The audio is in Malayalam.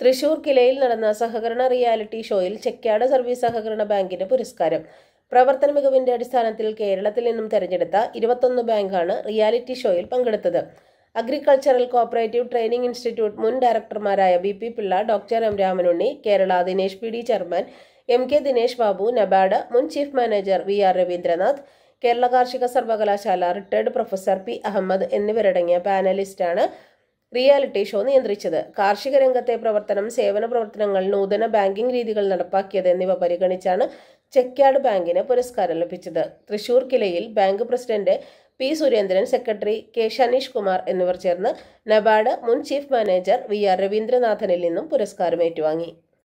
തൃശൂർ കിലയിൽ നടന്ന സഹകരണ റിയാലിറ്റി ഷോയിൽ ചെക്കാട് സർവീസ് സഹകരണ ബാങ്കിന് പുരസ്കാരം പ്രവർത്തന മികവിന്റെ അടിസ്ഥാനത്തിൽ കേരളത്തിൽ നിന്നും തെരഞ്ഞെടുത്ത ഇരുപത്തൊന്ന് ബാങ്കാണ് റിയാലിറ്റി ഷോയിൽ പങ്കെടുത്തത് അഗ്രികൾച്ചറൽ കോപ്പറേറ്റീവ് ട്രെയിനിംഗ് ഇൻസ്റ്റിറ്റ്യൂട്ട് മുൻ ഡയറക്ടർമാരായ B P Pillai doctor M Ramanunni Kerala Dinesh P D chairman M K Dinesh Babu NABARD മുൻ chief manager V R Raveendranath Kerala കാർഷിക സർവകലാശാല റിട്ടയർഡ് പ്രൊഫസർ പി അഹമ്മദ് എന്നിവരടങ്ങിയ പാനലിസ്റ്റാണ് റിയാലിറ്റി ഷോ നിയന്ത്രിച്ചത് കാർഷിക രംഗത്തെ പ്രവർത്തനം സേവന പ്രവർത്തനങ്ങൾ നൂതന ബാങ്കിംഗ് രീതികൾ നടപ്പാക്കിയത് എന്നിവ പരിഗണിച്ചാണ് ചെക്യാർഡ് ബാങ്കിന് പുരസ്കാരം ലഭിച്ചത് തൃശൂർ കിലയിൽ bank president P Surendran secretary K Shaneesh Kumar എന്നിവർ ചേർന്ന് നബാർഡ് മുൻ ചീഫ് മാനേജർ വി ആർ രവീന്ദ്രനാഥനിൽ നിന്നും പുരസ്കാരം ഏറ്റുവാങ്ങി